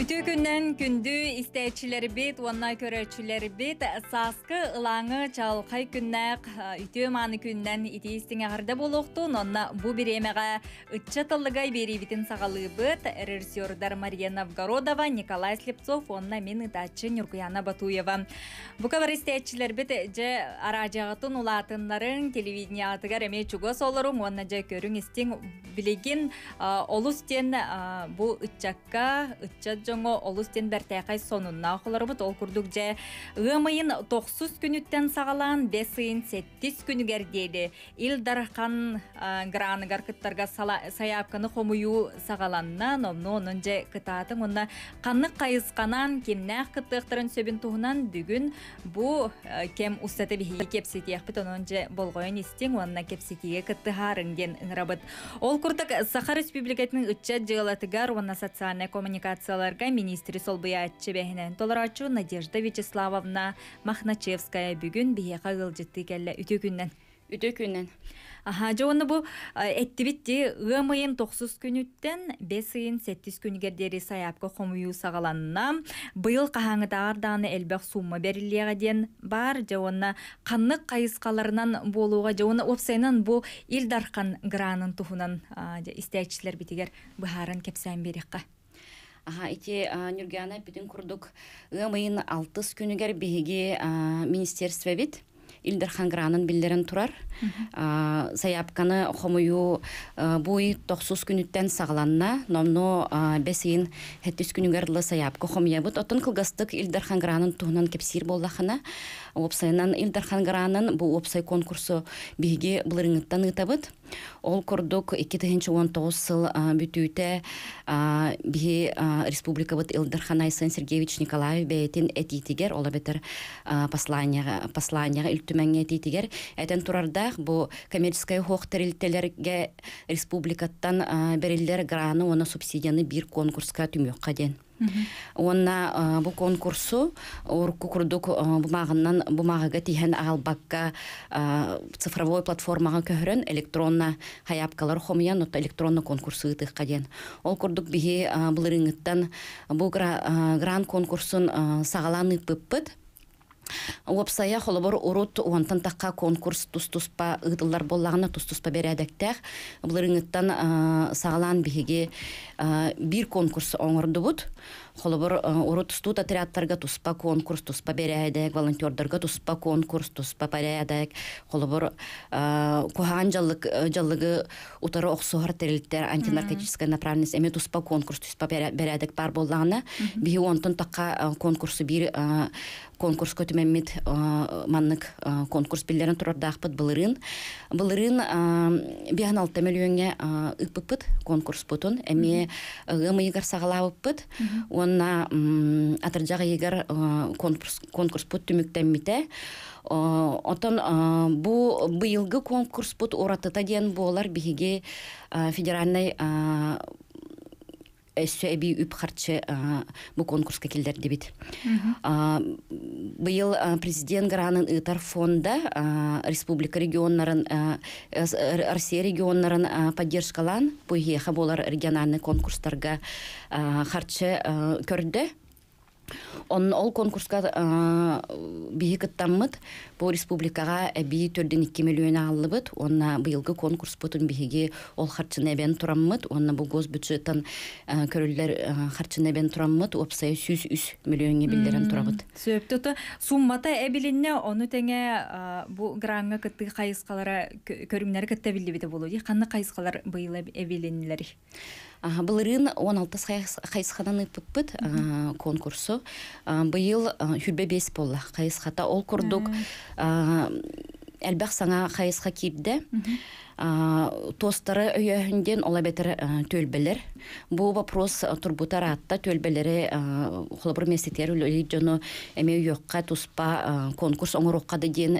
Үтү күннән күндү истечилери бит, онна көрөчүлери бит, саскы ылаңы чалкай күннәк, үтү маны күннән ити истиңе гарда онна бу беремеға ытча бери битин бит, режиссердар Мария Новгородова, Николай Слепцов, онна мен ытачы Нюркуяна Батуева. Бу кабар истечилер бит, же аражағытын улатынларын, телевидение атыгар эме чугос олорум, онна же көрүң истиң билеген олус тен бу ытчакка, ытча жоңо олус тенбер тайкай сонунна окуларбыт ол курдук же ыымыйын токсуз күнүттен сагалаан бес ыйын сеттис күнүгер деди ил дархан граныгар хомую сагаланнан омну онун же кытаатың онна канны кайысканан кемнээх кыттыктарын сөбүн туунан бүгүн бу кем устаты бихи кепситиэхпит онон же болгоюн истиң уанна кепситиге кыттыхаарың диэн ыңырабыт ол курдук саха республикатынын ычча жыгалатыгар уанна социальный коммуникациялар однако министр солбуя чебеһенен толорачу надежда вячеславовна махначевская бүгүн бие кагылжыты келе үтү күннен үтү күннен аха же ону бу этти битти ыымыйын токсуз күнүттен бес ыйын сеттиз саяпка комуу сагаланына быйыл кахаңыдаарданы элбек сумма берилиега диен бар же қаннық қайысқаларынан кайыскаларынан болууга же ону опсайынан бу илдаркан гранын туфунан истечилер битигер быхаарын кепсән бериккаа Аха ити Нюргана бүтін курдук ымыйын алтыс күнігер биһиги министерство бит. Илдер Хангранын билдерен турар. Саяпканы хомую буй тоқсус күнүттен сағланна, номно бесейін хеттис күнүгерлі саяпка хомия бұд. Отын кылгастык Илдер Хангранын туғынан кепсир боллахына. Илдер бұл опсай конкурсу бейге бұлырыңыттан ытабыт. Ол курдук 2019 сыл бүтүүтэ бии республикабыт Илдархан айсен Сергеевич Николаев бэйэтин этитигер ола бетер посланияга посланияга үлтүмәңе этитигер этен турардах бу коммерческая терилтелерге республикаттан берілдер граны оны субсидияны бир конкурска түмек ден онна бу конкурсу урку курдук бумагынан албаққа тиһен агалбакка цифровой платформага көһөрөн электронна хаяпкалар хомиян но электронна конкурсы ытыкка қаден. ол курдук биһи булырыңыттан бу гран конкурсун сагалан ыппыппыт Уапсая холобор урут уантан таққа конкурс тус-туспа ыдыллар боллағына тустуспа берәдәктәк. Бұларыңыттан сағалан бігеге бир конкурс оңырды бұд холобор уру тустут отрядтарга туспа конкурс туспа берээдек волонтердарга туспа конкурс туспа парээдек холобор кухан жаллык жаллыгы э, утары оксугар антинаркотическая направленность эми туспа конкурс туспа берээдек бар боллаана би онтон такка конкурсу бир конкурс көтүмеммит маннык конкурс билдерин турардаахпыт былырын былырын э, биан алта миллионге э, ыкпыппыт конкурс бутун эми ыгымыйгар сагалабыппыт онна жағы егер конкурс конкурс түміктен түмүктенмите э, отон э, бу быйылгы конкурс бұт оратыта диэн буолар биһиги э, федеральный өссө үп харчы бу конкурска келдерди бит. Быйыл президент гранын ытар фонда республика регионнарын Россия регионнарын поддержкалан бу хаболар региональный конкурстарга харчы көрді. Он ол конкурска биһи кыттаммыт. Бу республикага э, би 4.2 миллион аллыбыт. Онна быйылгы конкурс бүтүн биһиге ол харчы небен тураммыт. Онна бу гос бюджеттан э, көрөлөр э, харчы небен тураммыт. Опсай 300 миллионге билдерен турабыт. Сөптө суммата эбилинне ону теңе бу гранга кытты кайыскалары көрүмнөр кетте билдебиде болот. Кандай кайыскалар быйыл эбилинлери? бұл ырын 16 қайысқананы пыппыт конкурсы быйыл хүрбе бес болды қайысқата ол курдук әлбәк саңа қайысқа кейіпді тостары өйөһүнден ола бетер төлбелер бу вопрос турбутар атта төлбелери холобур местетер жону эме уйокка туспа конкурс оңороккады деген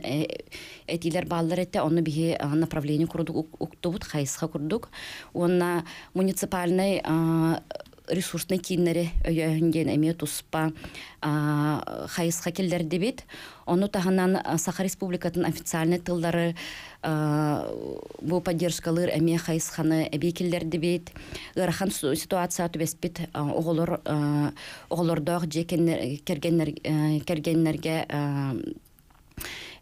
этилер баалар этте ону бихи направление курдук уктубут хайысха курдук онна муниципальный ресурсный киннери э, өйөнген эми туспа хайысқа келдерди бит ону таханан саха республикатын официальный тылдары бу поддержкалыр эми хайысханы эби келдерди бит ырахан ситуация түбеспит оголор же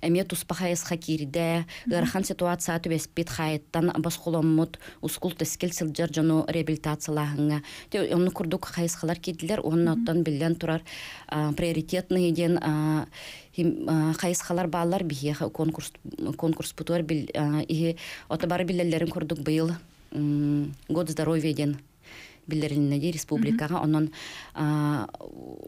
эме хан хакирде гархан ситуация түбеспит хайыттан басқоломмут ускул тескил сылжар жону реабилитациялаһыңа те курдук хайысхалар кидилер оннотон билен турар приоритетный ден хайысхалар баалар бие конкурс конкурс путуар бил ии билелерин курдук быйыл год здоровья ден билериннеди республикага онон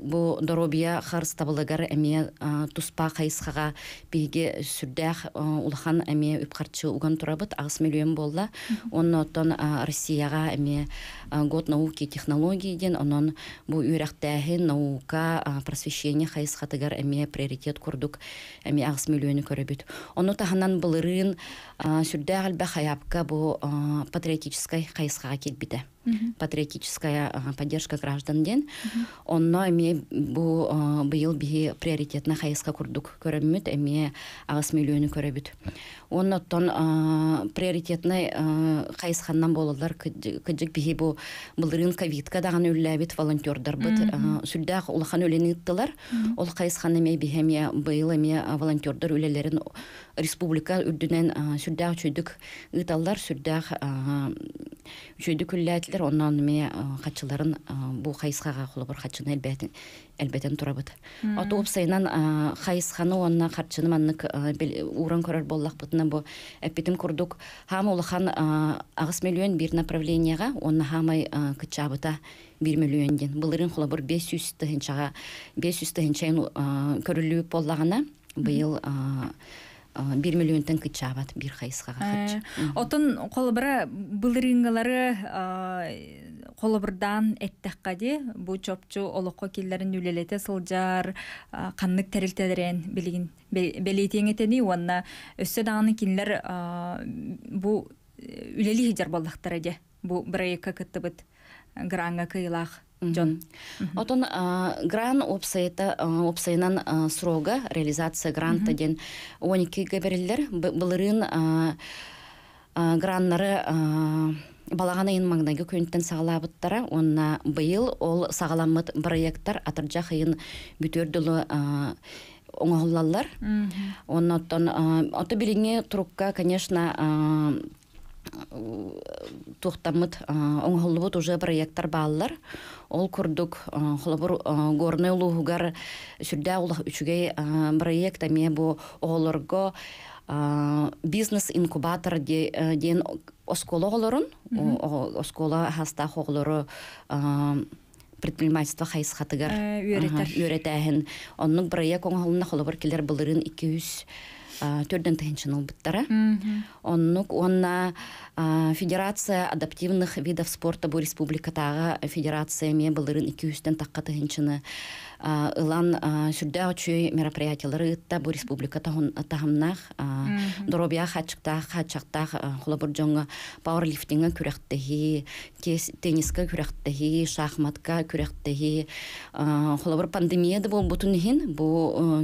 бу доробия харстабылагар эме туспа кайсхага биге сүрдэх улахан эме үпкарчы уган турабыт агыс миллион болла Онтон россияга эме год науки технологии ден онон бу наука просвещение хайсхатыгар эме приоритет курдук эме агыс миллионы көрөбүт ону таханан былырын сүрдә әлбә хаябка бу патриотическай хайсхага келбите патриотическая поддержка граждан ден онно эми бу быйыл би приоритетна хайыска курдук көрөмүт эми агас миллиону көрөбүт онноттон приоритетный кайсханнан болалар кыжык бихи бу былырын ковидка даган үлләбит волонтердар бит сүлдәк улахан үлени иттылар ол кайсхан эме бихеме быйыл эме волонтердар үлелерин республика үрдүнен сүлдәк чөйдүк ыталлар сүлдәк чөйдүк үлләтлер оннан эме катчыларын бу кайсхага кулубур хатчыны элбетин элбетен турабыт. оту сайынан хайс ханы онна харчыны маннык уран көрөр боллак бу әппетим курдук. Хам улахан агыс миллион бир направленияга онна хамай кычабыта бир миллион ден. Былырын хулабыр 500 тыгынчага 500 тыгынчайын көрүлүп боллагына быйыл бир миллион миллионтан кычаабат бир кайыскага э, отон колобара былырыңгалары колобурдан эттеккади бу чопчу олокко киллерин үлелете сылжар каннык терилтедерен билигин белейтеңетени уанна өссө киллер кинлер бу үлели хижар боллактар эде бу брейка кыттыбыт гранга кыйлах жон отон гран опсайта э, опсайынан э, срога реализация гранта ден он экиге Бұл былырын граннары балағана ин маңнаги көнттен сағалабыттара онна быйыл ол сағаламмыт проекттар атыржа хыйын бүтөрдүлү оңоллаллар оннотон ото билиңе турукка конечно тухтамыт оңоллубут уже проекттар бааллар ол курдук холобур горный улуугар сүрдэ улах үчүгэй проект эме бу оолорго бизнес инкубатор деген э, оскола олорун оскола хаста оголору предпринимательство хайс хатыгар э, үйрөтөһүн оннук проект оңолуна холобур келер былырын эки төрден тыгынчыныл буттара оннук онна федерация адаптивных видов спорта бу республикатагы федерация ме былырын эки үстен такка тыгынчыны ылан сүрдә очуй мероприятиялары ытта бу республика тахамнах доробия хачыктах хачактах холобурджонга пауэрлифтинга күрәхтәһи тенниска күрәхтәһи шахматка күрәхтәһи холобур пандемияда бу бутунһин бу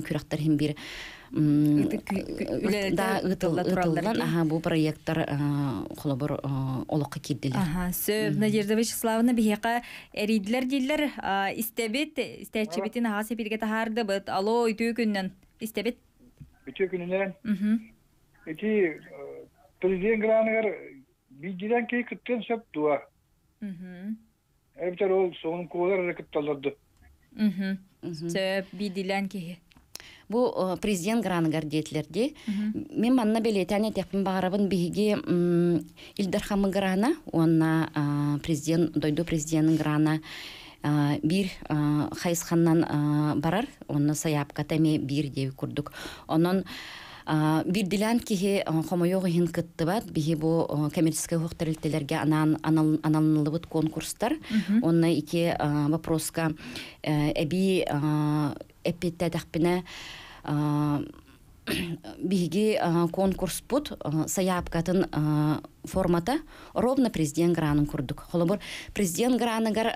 күрәхтәрһин бир Мм, э, бу проекттар, э, э, а, олоққа бер олыҡҡа китдилэр. Аһа, сөв на йөрдә беш иславыны биһәҡә эридләр дийләр. А, истебит, истәйчибит ни аһәс бергә Үтө көннән. кей ҡытәнсеп туа. ол соң ҡоҙарға ҡытталды. Угу. Угу. Сә кей. бу э, президент граныгар диетлерди мен манна беле тяне тепин биги илдархамы грана онна э, президент дойду президент грана э, бир хайсханнан барар онна саяпка теме бир деп курдук онон бир дилан кихи хомойог хин кыттыбат бихи бу коммерческая хохтарилтелерге анан аналынылыбыт конкурстар онна ики вопроска эби эппеттедахпине биги конкурс пут саяпкатын формата ровно президент гранын курдук холобур президент граныгар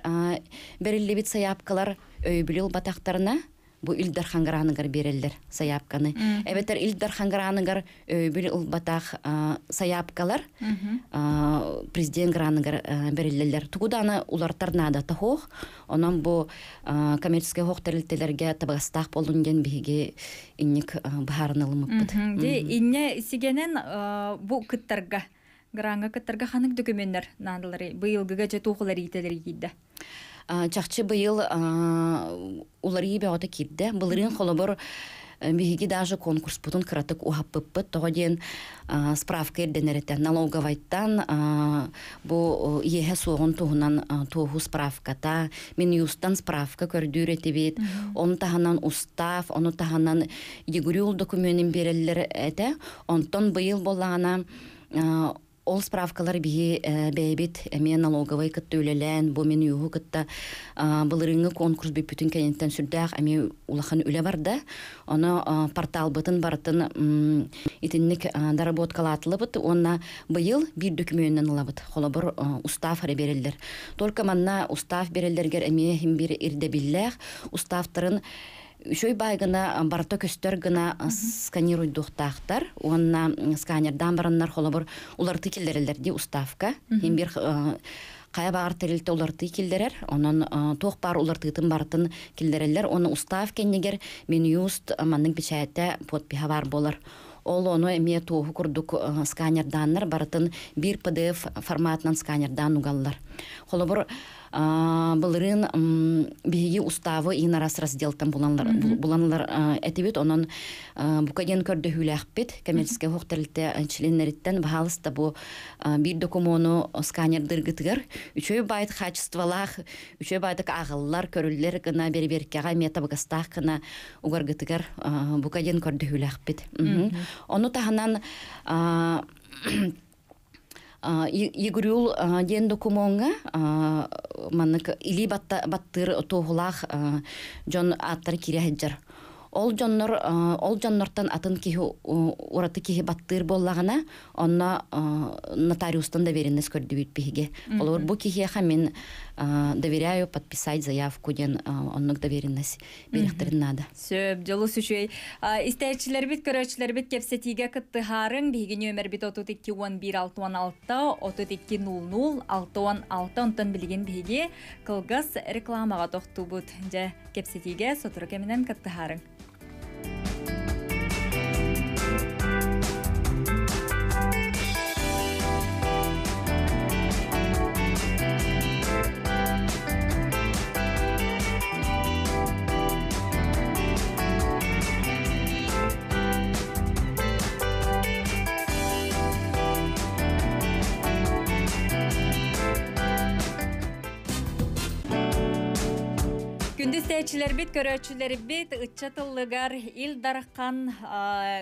бериллибит саяпкалар өйбүлүл батактарына бу илдар ханграныгар саяпқаны. саяпканы. Эбетер илдар ханграныгар э, бир улбатах э, саяпкалар э, президент граныгар береллер. Тугуданы улар тарнада тахох, онан бу коммерческая хохтерлтелерге табастах болунген биге инник бахарнылмыппыт. Де инне сигенен бу кыттарга гранга кыттарга ханык документтер нандылары быйылгыга жетухлар ителер гидде чахчы быйыл уларыйы бәғата кидді. Былырын холобор э, биһиги даже конкурс бутун кыратык ухаппыппыт того диэн справка эрденереттен налоговайттан бу иэхэ суогун туһунан справка справката мен юстан справка көрдүүретибит ону таһанан устав ону таһанан йигурюл документин береллер эте онтон быйыл боллаана ол справкалар биһи э, бэйбит эмиэ налоговый кытта үлэлээн бу мен юху кытта былырыңы конкурс бүт бүтүн кенеттен сүрдээх эми улахан бар да аны портал бытын барытын итинник доработкалаатылыбыт онна быйыл бир документен ылабыт холобур устав эре только манна устав береллергер эми хим бир ирде биллээх уставтарын Үшөй бай гына э, барты көстөр гына э, сканируй духтахтар, онна э, сканердан барыннар уларты улар тикилдерелерди уставка, хем бир кая багар терилте улар тикилдерер, онон бар тытын бартын килдерелер, оны уставкенегер менюст манның печатта подпиха бар болар. Ол оны эме тооху курдук сканерданнар барытын бир PDF форматынан сканердан угаллар. холобур былырын биһиги уставы раздел разделтан буланлар буланлар этибит онон букаден көрдө хүләхпит коммерческий хохтерлте членнериттен баалыста бу бир докумону сканер дыргытыгар үчөй байт качестволах үчөй байтык агыллар көрүллер гына берберкега метабагастах гына угаргытыгар букаден көрдө хүләхпит ону таханан Игрюл ден докумонга маннык или баттыр тоғулақ жон аттар киреһеджер. Ол жоннор ол жоннортан атын кихи ураты кихи баттыр боллагына онна нотариустан да беренес көрдүбүт биге. Олор бу кихи мен доверяю подписать заявку ден онны доверенность бирехтерин надо. Сөп, жолус үшей. Истәйчилер бит, көрөчилер бит, кепсе тиге кытты харын, беги номер бит 32 11 16 00 6 16 16 16 16 16 16 16 16 16 Күрәчеләр бит, күрәчеләр бит, үтчә тыллыгар, ил дарыққан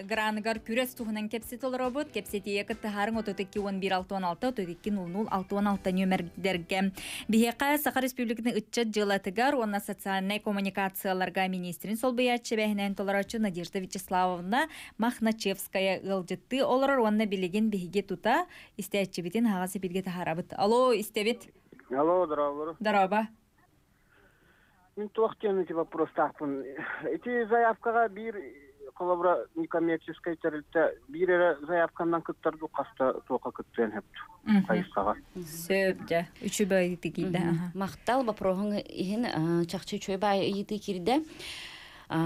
ғыранығар күрәс тұғынан кепсі тұлыр обыд, кепсі тие күтті харын ғы төтекке 11-616, төтекке 00-616 нөмірдерге. Бүйе қа Сақар Республикінің үтчә жылатығар, онна социальный коммуникацияларға министрин сол бұйатшы бәйінен тұлыр ачы Надежда Вичеславовна Махначевская ғылжытты олырыр, онна білеген бігіге тұта, істәйтчі бетін ғағасы білгеті харабыд. Алло, істәйт. Алло, дараба. Дараба. мен тоқтен эти вопростакпын э, эти заявкага бир колобра некоммерческий терлте бир эре заявкандан кыттарду каста тока кыттен хеп кайсага сөп жа үчү байыты кирде мактал вопросуң ихин э, чакчы үчү байыты кирде э,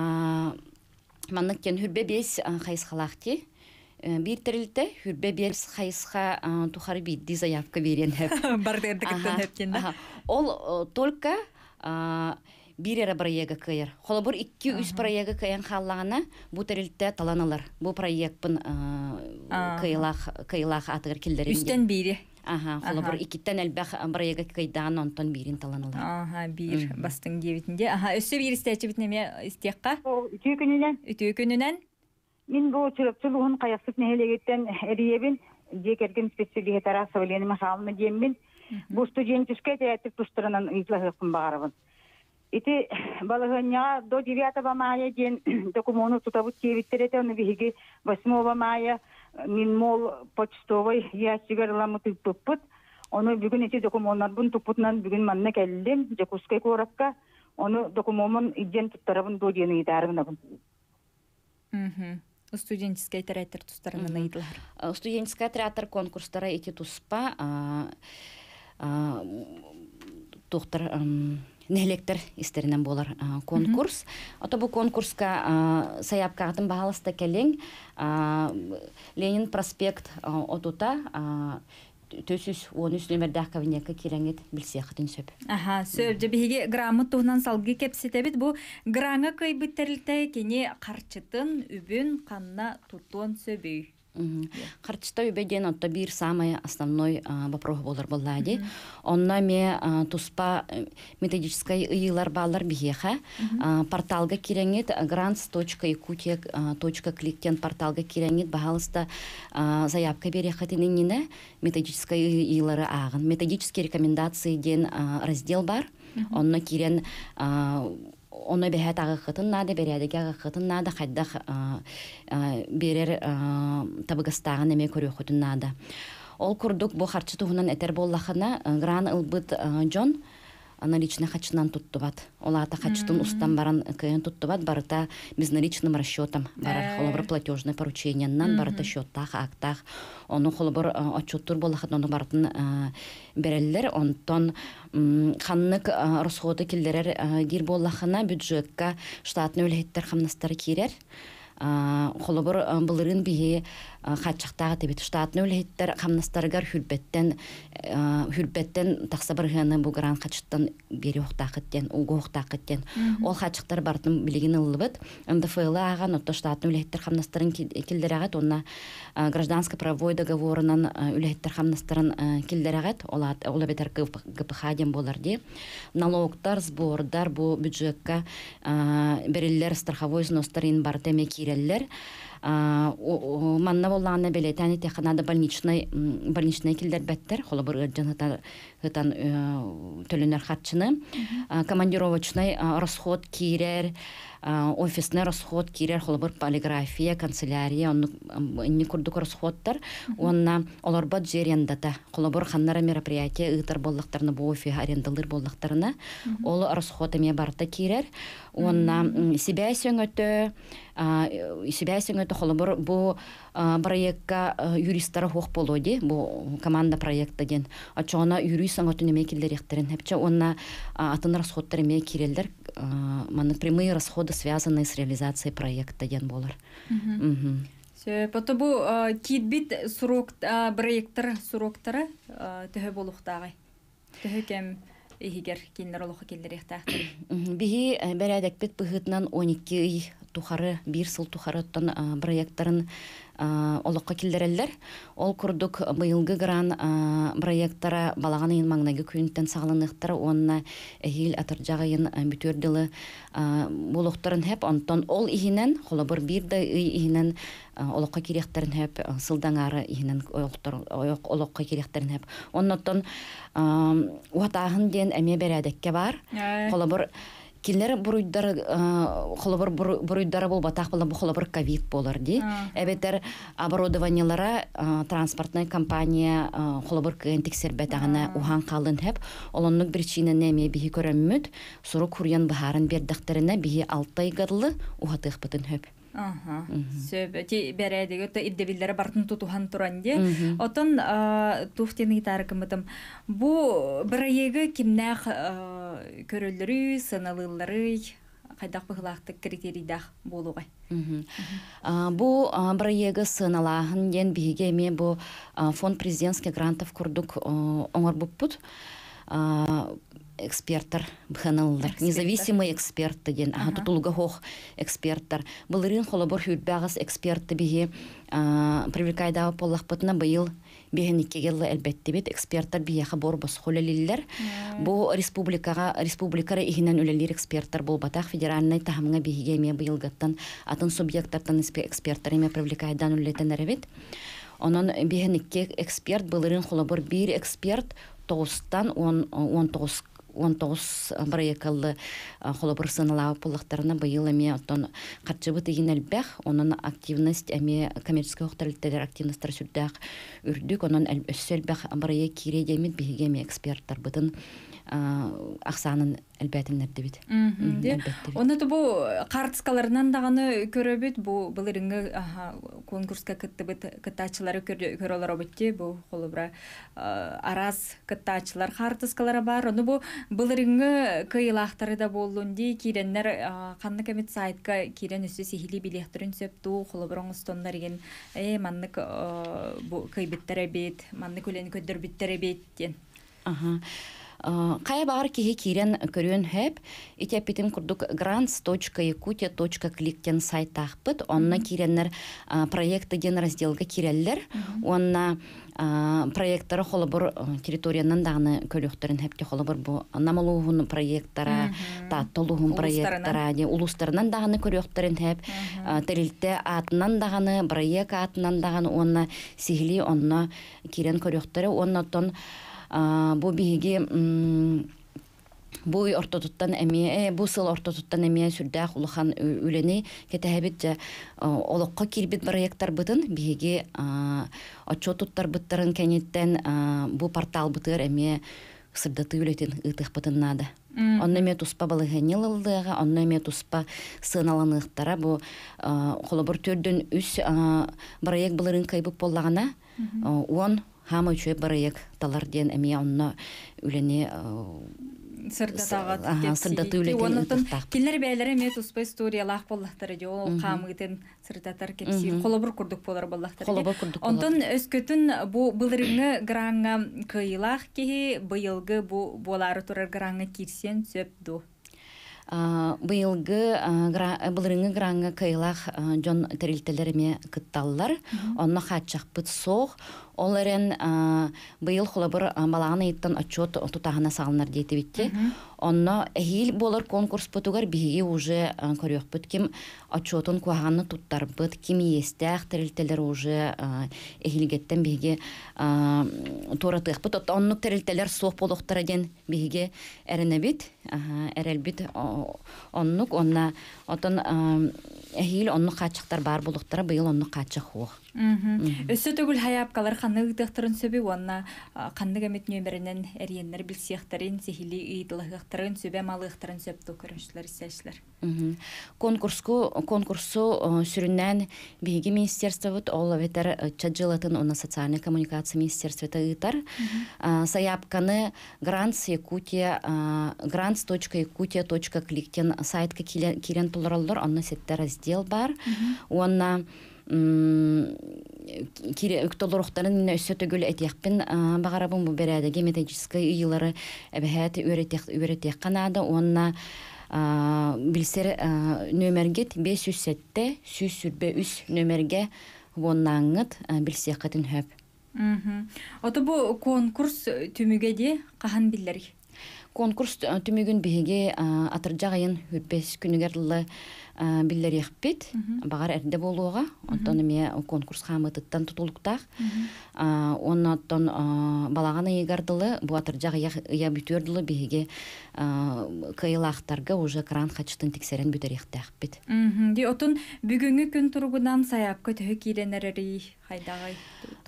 маннык кен хүрбе бес кайскалакти бир терилте хүрбе берс хайысха тухар бидди заявка берен хеп бардердикеттен хеп ол только бирера проекта кыйыр. Холобур 2-3 проекта кыйын халлана бу таланалар. Бу проектпын э, кыйлах кыйлах атыгыр Үстен бири. Аха, холобур 2-тен элбэх проекта кыйдан онтон бирин таланалар. Аха, бир бастың Аха, Декерген Ити балыгыньа до 9 мая до ден документу тутабут кевиттерете оны биһиги 8 мая мин мол почтовой ящигерламы тыппыппыт. Оны бүгүн эти документтар бун тупутнан бүгүн манна келдим, жокускай коракка. Оны документын идден туттарабын до дени идарынабын. Мм. студенческий театр тустарына идилар. Студенческий театр конкурстары эти туспа, а, а, доктор, нелектер истеринен болар конкурс. Ото бу саяп саяпкатын бағалысты келең Ленин проспект отута төсүс он үс нөмердах кабинетка киреңет білсе қытын сөп. Аха, сөп же биге граммы туһнан салгы кепсетебит бу гранга кыйбыттерилте кини карчытын үбүн канна тутуон сөбүй. Харчыта үбеден отто бир самый основной вопрос болар боллади. Онна ме туспа э, методической ыйылар балар Порталға Порталга точка порталға порталга киреңет бахалыста заявка берехатининне методической илары агын. Методические рекомендации ден раздел бар. Онна кирен оны бэһэт ағықытын нады, бәрәдеге ағықытын нады, хайдах берер табыгастагын эме көрөхүтүн нады. ол курдук бу харчы туһунан этер боллахына гран ылбыт жон наличный хачынан туттубат. Олата хачтын устан баран кыйын туттубат, барыта без наличным расчетом барар э. холобор платежный поручениянан барыта счеттах, актах. Оны холобор э, отчеттур болахат, оны бартын э, береллер, онтон ханнык расходы келдерер дир боллахына бюджетка штатны үлхеттер хамнастары кирер. Холобор былырын бии Э, хааччахтаага тебит штатын үлһиттер хамнастаргар хүрбеттен э, хүрбеттен бұл бир хыаны бері хачыттан бери ухтакыттен угу ухтакыттен ол хачыктар бартын билигин ыллыбыт НДФЛ ага нотто штатын үлһиттер хамнастарын э, килдерагат онна гражданско правовой договорынан үлһиттер хамнастарын килдерагат ола ола бетер гпх ден болар де налогтар сбордар бұл бюджетка берелер страховой бар бартеме киреллер манна боллаанна беле тәни теханада больничный больничный килдер бәттер холобыр жанатар ытан э, төлөнөр хатчыны командировочный расход кирер офисный расход кирер холобыр полиграфия канцелярия онны курдук расходтар онна олорбат же арендата холобыр ханнара мероприятие ыытар боллактарына бу офи арендалыр боллактарына ол расход эме барта кирер онна себя сөңөтө э, себя сөңөтө холобур бу проектка э, юристтар хох болоди бу команда проекта ден очоона юрист саңотун эме киллерехтерин хепче онна атын расходтар эме кирелдер маны прямые расходы связанные с реализацией проекта ден болар Потому кидбит сурок проекттар суроктары төһө болуктагы. Төһө кем игер киндер олуха килдерехтә. Биһи э, бәрәдәк бит быһытнан 12 тухары бир сыл тухары оттон проекттарын олоққа ол курдук быйылгы гран проекттара балаган ыйын маңнаги күнтен сагалыныктар онна эхил атыржага ыйын бүтөрдылы болоқтарын хеп онтон ол ихинен холобор бир да ихинен олоққа кирехтерин хеп сылдаңары ихинен олоққа кирехтерин хеп оннотон уатаахын диэн эме берәдекке бар холобур кинлер буруйдар э, холобор буруйдара болбатак болан бу холобор ковид болар ди эбетер э, транспортная компания э, холобор кэн тексербет агана ухан калын хеп олоннук бир неме бихи көрөммүт суру курьян бахарын бердактерине бихи алтай гадлы ухатык бытын сөбти бәрәдеге то иддебилләре бартын тутухан туран де отон туфтен гитара кымытым бу бирәеге кимнәх көрөлләре саналыллары хайдах быхлахтык критерийдах болугай бу бирәеге сыналаһын ден биге ме бу фонд президентский грантов курдук оңор буппут эксперттар бханаллар независимый эксперт деген ага тутулга хох эксперттар бул ирин холобор хүрбагас экспертти биги привлекайда поллахпытна быйыл бехениккегелла албетте бит эксперттар бияха бор босхолелиллер бу республикага республикара ихинен үлелир эксперттар болбатах федеральный тахамга бихигеме гаттан атын субъекттартан эксперттар ме привлекайдан үлетенеребит онон бихеникке эксперт былырын холобор бир эксперт тоғыстан он он тоғыз он тоғыз бір екі ылы холобыр сыналаа пылыктарына быйыл эме оттон катчыбы тыйын элбэх онун активность эме коммерческий активностьтар активностьтар сүрдээх үрдүк онон өссө элбэх брайы кире демит биһиге эме эксперттар бытын ахсанын әлбәтен нәрдә бит. Уны бу картскаларыннан да гыны көрәп бу бүләрнгә конкурска кетте бит, кетачлары көрәләр бит, бу холыбра арас кетачлар картскалары бар. Уны бу бүләрнгә кыйлахтары да булды, ди, киреннәр ханны кемет сайтка кирен үсе сихили билек төрен сеп, ту холыбраң стондар э, манны бу кыйбеттәре бит, манны көлен көддер биттәре бит. Аһа. Кая бағар кихи кирен көрөн хэп, ите апитим курдук grantsyakutiaclick сайт тақпыт, онна киреннер проекты ген разделға киреллер, онна проекттары холобор э, территориянан дағыны көліқтерін хепте холобор бұ намалуғын проекттара, таттылуғын проекттара, улустарынан дағыны көліқтерін хеп, терилте атынан дағыны, проект атынан дағыны, онна сихли, онна кирен көліқтері, онна тон бу биһиги буй ортотуттан эмие бу сыл ортотуттан эмие сүрдээх улахан үлени кетэһэбит жа олокко кирбит проекттарбытын биһиги отчетуттарбыттарын кенеттен бу порталбытыыр эмие сырдаты үлетин ытыхпытыннаада онно эме туспа балыхенилылдыга онно туспа бу холобор төрдөн үс проект былырын боллагана хама үчө барыяк талар диэн эмиэ онно үлени килер бээлери эмиэ туспа история боллахтара же ол хаамыытын сырдатар кепсир Қолабыр курдук болар боллахтар холобур курдук онтон өскөтүн бу былырыңы гранга кыйылаах кии быйылгы бу болары турар гранга кирсен сөп ду быйылгы былырыңы гранга кыйылаах жон эме кытталлар онно бұт соох Оларен быйыл холобыр балагын ыйттан отчет тутагына салынар дейти битти. Онно хил болор конкурс потугар биги уже көрөк ким отчетун куаганы туттар ким естях терилтелер уже эхилгеттен биги торатык бит онно терилтелер сох болуктар ден биги эренебит эрелбит оннук онна отон хил онну качыктар бар болуктар быйыл оннук качык хук. Өссө төгүл хаяпкалар ханны ыдыктарын сөбү уанна ханны гамет нөмеринен эриеннер билсехтерин сихили ыйдылыхтарын сөбе малыхтарын сөп төкөрүнчүлөр сечлер. Конкурску конкурсу сүрүннән биги министерство вот олла ветер э, чаджилатын уна социальная коммуникация министерство тагытар саяпканы грант якутия grants.yakutia.kliktен сайтка килен тулраллар онна сетте раздел бар. Уанна кире үктолорохтарын мен өссө төгөл этиякпин багарабын бу берәдеге методический ыйылары эбэхәт үретек үретек канада онна билсер нөмерге бес үс сетте сүз сүрбе үс нөмерге воннаңыт билсек катын хөп Ота бу конкурс түмүге де кахан биллер конкурс түмүгүн атыр атыржагайын үрпес күнүгерлы Э, биллер яхпит бағар эрде болуға, онтан эме э, конкурс хамытыттан тутулуктах э, оннотон балаган ыйгардылы буатыр жак ыя бүтөрдүлы биһиге кыйылаахтарга уже кран хачтын тиксерен бүтерехтеахпит ди отун бүгінгі күн тургунан саяп төһө кииренерери Хайдагай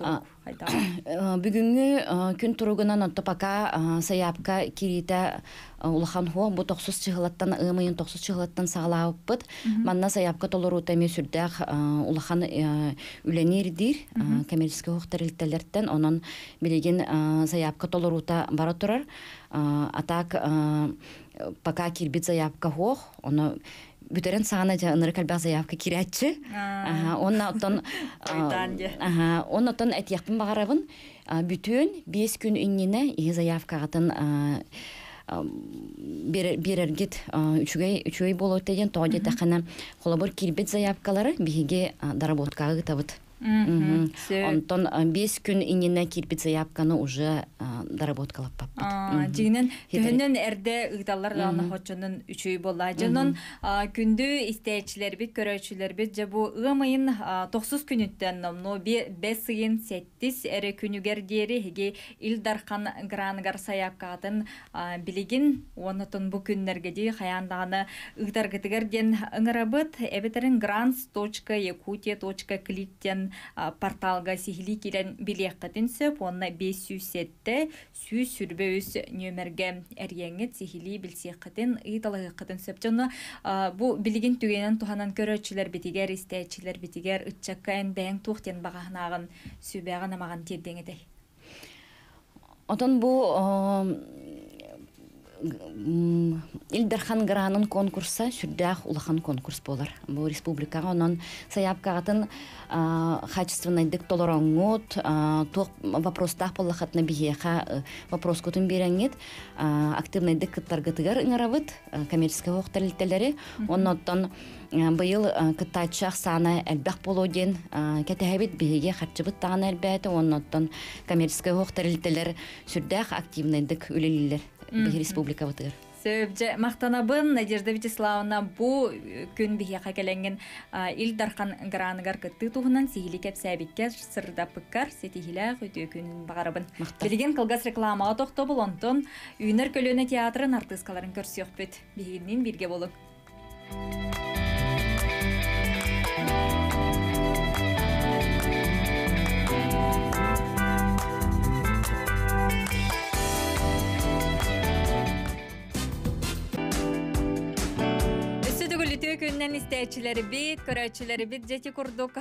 э, Бүгүнгү э, күн туругунан отто пока саяпка кирите улахан хо бу токсус чыгылаттан ымыйын токсус чыгылаттан сагалааппыт. Манна саяпка толору теме сүрдэх улахан үленердир э, коммерческий хохтарилтелерден онон билеген саяпка толорута бара турар. Атак пока кирбит заявка хох, оно бүтэрэн сагына дьэ ынары кэлбэх заявка Ага, он на оттон... Ага, он оттон этияхпын багарабын. Бүтэн 5 күн иннене ихи заявка гатын берер гит үчүгэй үчүгэй болот деген тоо дэ тахана холобор кирбит заявкалары биге даработкага Онтон 5 э, күн инене кирпица япканы уже э, доработкалап баппат. А, дигенен төнөн эрде ыгдалар аны хочонун үчөй болай жанын, а күндү истечилер бит көрөчүлөр бит же бу ыгымын 90 күнүттөн но сыйын 7 эре күнүгөр дери илдархан Грангар саяпкатын япкадын билигин бу дей онтон порталга сихили килен билиэккатын сөп онна бес сүүсетте сүү сүрбөүс нөмерге эрьеңет сихили билсиэккатын ыыталыыккатын сөп жону бу билигин түгенен туханан көрөчүлер битигер истээчилер битигер ытчаккаэн бээн тухтен багахнаагын сүүбээган амаган тирдеңетей отон бу Илдархан Гранын конкурса сүрдәх улахан конкурс болар. Бұл республикага онон саяпкагатын качественный дик толорангот, тох вопростах полахатна биеха э, вопрос котын берәнгет, активный дик таргатыгар иңаравыт э, коммерческая вохтарлителләре, оннан э, быйыл кытачах саны әлбәк болоден кәтәһәбит биеге хатчыбыт тагын әлбәте, оннан коммерческая вохтарлителләр сүрдәх активный дик үлелиләр республика республикабытыр сөбже мактанабын надежда вячеславовна бу э, күн бихияка келенген ил дархан граныгар кытты туһунан сиили кепсәбикке сырдапыккар сетихилях үтүү күнүн багарабын билген кылгас рекламага тохтобул онтон үйнөр көлөнө театрын артыскаларын көрсөкпүт бигинин бирге журналистәчеләре бит, көрәчеләре бит дети курдук,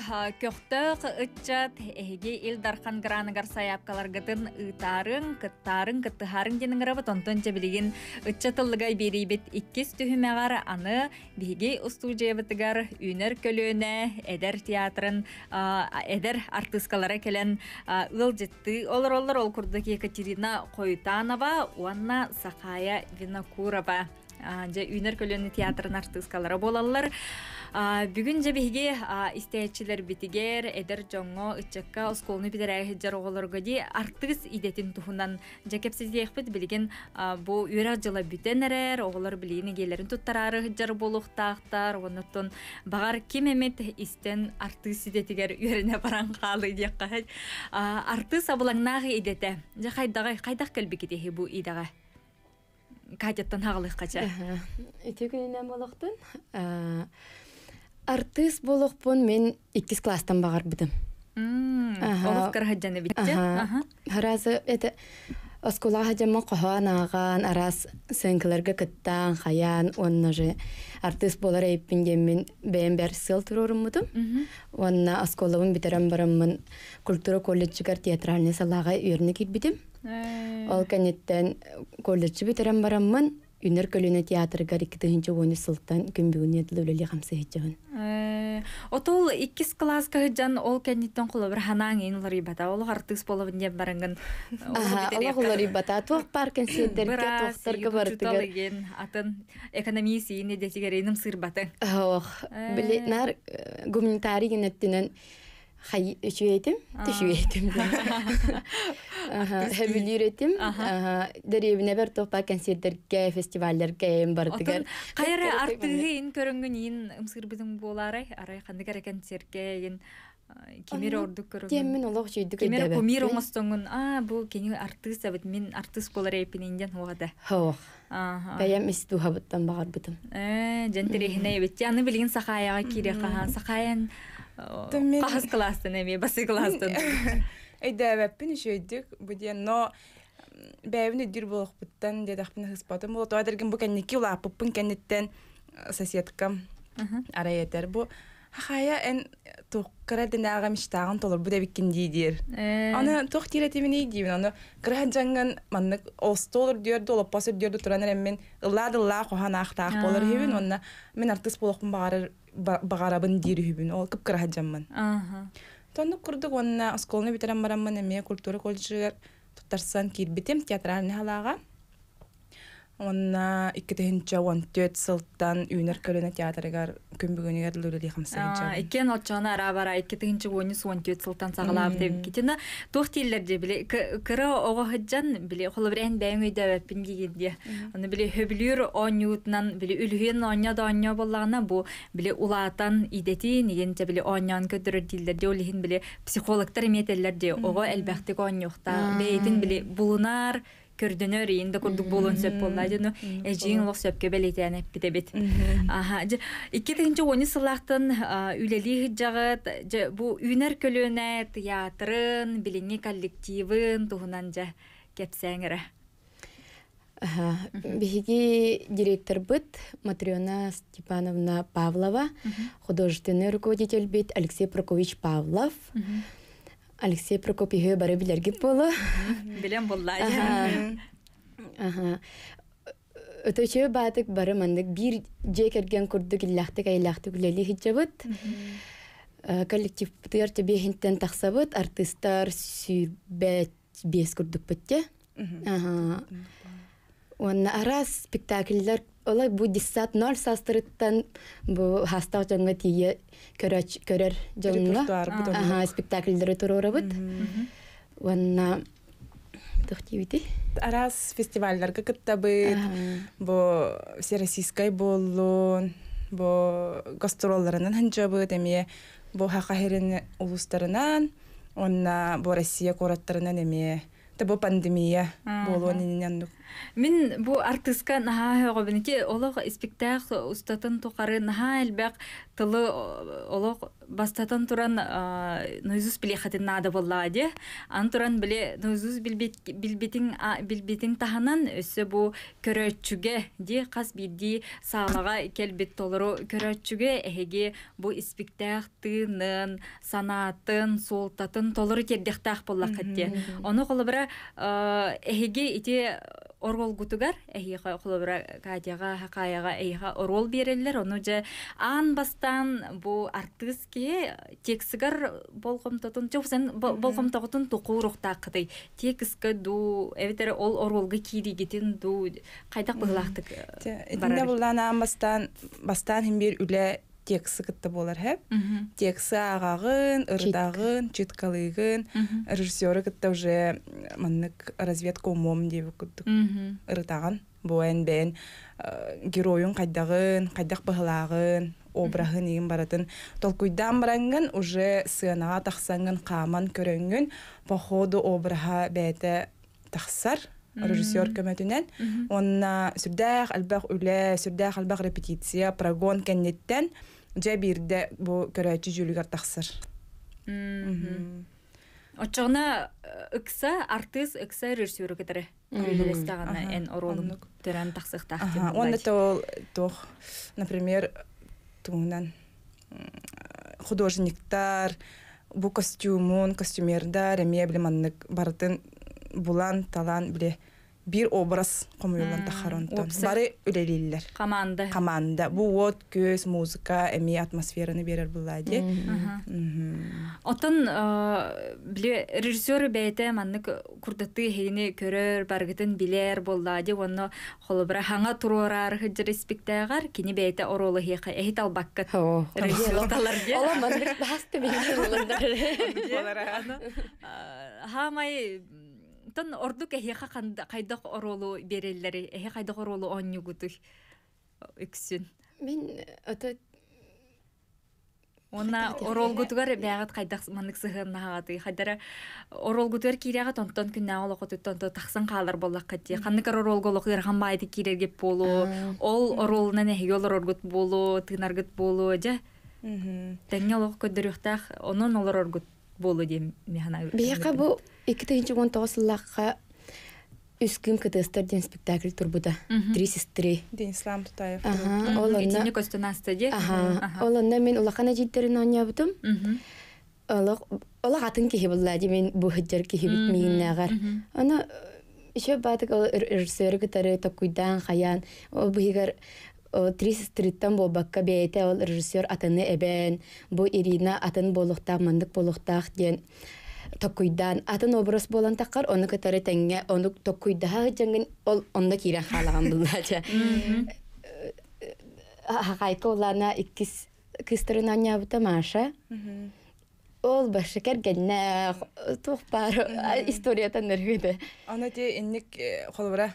көхтөк, ытчат, эге Илдархан Граны гарсаяпкалар гытын ытарын, кыттарын, кыттыхарын генен гыры бит, онтон жәбілеген ытчатылығай бери бит, иккес аны беге ұсту жәбітігар үнер көліне, әдәр театрын, әдәр артыскалары кәлін ыл жетті олар-олар ол курдук Екатерина Қойтанова, уанна Сахая Винакурова. же үйнөр көлөнү театрын артыыскалара болаллар бүгүн же биге истечилер битигер эдер жоңго ычакка осколну бидерэ жароголорго ди артыс идетин тухунан же кепсиздиэхпит билигин бу үрак жыла бүтенерер оголор билигин эгелерин туттарары жар болуктаактар онотон багар ким эмет истен артыс идетигер үрене баран хаалы диякка артыс абылаңнаах идете же кайдак кайдах бу идага катяттан хагалых кача ити артист болохпун мен иккис класстан багарбытым оловкар хаджаны разы это Оскулаға жамма қоған аған арас сенкілерге хаян қаян, онна же артист болар әйіппен мен бәйін бәр сыл тұрырымыдым. Онна оскулығын бітерім барымын культура колледжігер театральный салаға үйеріне кетбедім. Э. Ол кәнеттен колледжі бітерім барымын. Юнер Көлөнө театры гар 2-нче войны сылтан көмбүгүнө дөлөлө хамсы хеҗен. Отол 2-с класс кагыдан ол кәнниттен кулы бер ханаң ин лари бата ол артыс болып не барынган. Ол лари бата тох паркен сендер ке тохтар кабар тиген. Атын экономиясе ине дегер иным сыр Ох, э. билетнар э, гуманитарий хай үчүэтим түшүэтим хэбилиретим деревне бер топа концерттерге фестивальдерге эм бардыгар кайра артыгын көрөнгөн ин ымсырбытын боларай арай кандыгар концертке ин кемер ордук көрөн кемин олох жүйдүк кемер кумир оңостоңун а бу кени артыс абыт мен артыс болар эпиненден хугада хох каям эс тухабыттан багарбытым э жантерехине эбит аны билген сахаяга кире кахан сахаян Қағыз қыласты нәме, басы қыласты. Әйді әбәппін үші өйдік, но бәйіні дүр болық бұттан, деді ақпын ғыспатым болып, тұға дірген бұ кәнеке ұла апыппын кәнеттен э, сәсеткім арай етер бұ. Хая, ән тұқ қыра дәне аға мештағын толыр бұ дәбіккен дейдер. Оны тұқ тері темен ей ақтақ болыр мен артыс болықпын бағарыр багарабын дир ол кып кыра жамман аха тонны курдык онна осколны битерем барамман эмия культура колледжигер туттарсан кир битем театральный Онна иккетеһинчэ уонтүөт сылттан үүнер көлөнө театрыгар күмбүгүнүгер лүлүли хамсагынча. Иккен отчана арабара иккетеһинчэ уонис уонтүөт сылттан сагалаап деп китина тух тиллер же биле кыра огохыджан биле холобрен бәйң өйдөбөппин дигенде. Оны биле хөблүр оньютнан биле үлгүн онья да онья боллагына бу биле улаатан идети нигенче биле оньян көдүрөр диллер же биле психологтар эметеллер же ого элбәхтик оньюкта бейтин биле булунар көрдөнө енді да курдук болон сөп болла дену эжиин олох сөпкө белетен эппите бит икки тыгинчи оны сыллахтын үлели жагыт бу үнер көлөнө театрын билини коллективын туһунан жа кепсеңере Бихиги директор быт Матриона Степановна Павлова, художественный руководитель бит Алексей Прокович Павлов. Алексей Прокопийге бары билерге болу. Билем болла. Аха. Өтөчө баатык бары мандык бир же керген курдук иллахтык айлахтык үлели хиджабыт. Э, коллектив тыяр тебе хинттен тахсабыт, артистар бес курдук бітте. Аха. Онна ара спектакльлер Олай бу диссат нор састырыттан бу хаста жаңа тие көрәч көрәр жаңа. Ага, спектакльдер турыры бит. Ванна тохти үти. Арас фестивалдар кытта бы бу все российской болу, бу гастролларынан хәнҗә бу теме бу хакаһерин улустарынан онна бу Россия кураттарына неме. Тебо пандемия болуын инянды. Мин бу артистка наһа хөгөбенеке олог спектакль устатын тукары наһа тылы олох бастатан туран нойзус билехатын болла де ан туран биле нойзус билбетин өсі таханан өсө бу көрөчүге де кас биди саалага келбит толору көрөчүге эһеги бу испиктах санаатын санатын солтатын толору кердехтах болла катте ону колобра эһеги ити оргол гутугар хакаяга береллер ону же ан баста сондуктан бу артыске сен болгомтотун жобусен болгомтогутун тукуурухтакыдый текиске ду эбетер ол оролгы киригитин ду кайдак быйлактык итинде э, булдан бастан бастан химбир үле тексы кытты болар хэп тексі агагын ырдагын чыткалыгын режиссері кытта уже маннык разведка умом деп кыттык ырдаган буэн бээн э, геройун кайдагын кайдак быһылагын образын баратын толкуйдан баранган уже сыанага тахсанган кааман көрөнгөн ходу образа бэте тахсар режиссер көмөтүнөн онна сүрдээх албах үле сүрдээх албах репетиция прогон кеннеттен же бирде бу көрөчү Очоғына э, ыкса артист, ыкса режиссер кетере. Күрелестагана эн оролун терен тахсыхта. Он это ол например, туңнан художниктар, бу костюмун, костюмердар, меблеманнык бартын булан талан биле бир образ комуюлан тахарантон бары үлелиллер команда команда бу вот көз музыка эми атмосфераны берер була ди отон биле режиссер бейте манны курдаты хейни көрөр баргытын билер болла ди онно холобра хаңа турурар хыжы респектагар кини бейте оролы хека эхит албакка режиссерлар ди ола манны басты бейте болондар хамай онтон ордук эхиха кайдах оролу береллери эхи кайдах оролу оннюгуту үксүн мен ото Она оролгутугар бәгат кайдак манык сыгынна хагаты. Хайдара оролгутугар кирегат онтон күннә алык оттон то тахсан калар боллак катти. Ханныкар оролголык ярган байды кирер геп болу. Ол оролна не йолор оргут болу, тынаргыт болу же. Мм. Тәңгәл ок көдөрөхтәх, онон олор оргут болу дем механа бияка бу эки тыгынчы он тогуз ыллакка үскүн кытыстар ден спектакль турбуда три сестры денислам тутаев олонна костунаста олонна мен улакана життерин ойнобутум олох олох атын кихи булла ди мен бу хыджар кихи битмигиннагар ана еще батык ол режиссер кытары токуйдан хаян ол быгар три сестрыттан болбакка бейте ол режиссер атаны эбен бу ирина атын болуктах мандык болуктах диен токуйдан атын образ болан таққар оны көтәрі тәңге оны токуйдаха жаңын ол онда кирен халаған булача э, э, хакайка улана иккис кыстырынан ябыта маша ол башы кергенне э, тухпар историята нергиде аны те инник холбара